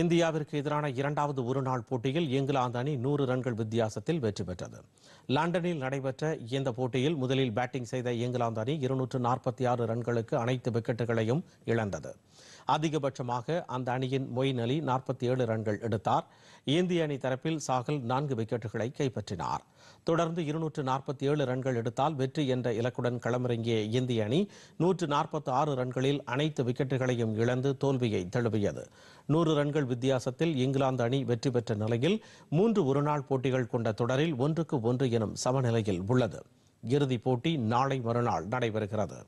இந்தியாவிற்கு எதிரான இரண்டாவது ஒருநாள் போட்டியில் இங்கிலாந்து அணி நூறு ரன்கள் வித்தியாசத்தில் வெற்றி பெற்றது லண்டனில் நடைபெற்ற இந்த போட்டியில் முதலில் பேட்டிங் செய்த இங்கிலாந்து அணி இருநூற்று நாற்பத்தி ஆறு ரன்களுக்கு அனைத்து விக்கெட்டுகளையும் இழந்தது அதிகபட்சமாக அந்த அணியின் மொயின் அலி நாற்பத்தி ஏழு ரன்கள் எடுத்தார் இந்திய அணி தரப்பில் சாகல் நான்கு விக்கெட்டுகளை கைப்பற்றினார் தொடர்ந்து இருநூற்று நாற்பத்தி ஏழு ரன்கள் எடுத்தால் வெற்றி என்ற இலக்குடன் களமிறங்கிய இந்திய அணி நூற்று நாற்பத்தி ஆறு ரன்களில் அனைத்து விக்கெட்டுகளையும் இழந்து தோல்வியை தழுவியது நூறு ரன்கள் வித்தியாசத்தில் இங்கிலாந்து அணி வெற்றி பெற்ற நிலையில் மூன்று ஒருநாள் போட்டிகள் கொண்ட தொடரில் ஒன்றுக்கு ஒன்று எனும் சமநிலையில் உள்ளது இறுதிப் போட்டி நாளை மறுநாள் நடைபெறுகிறது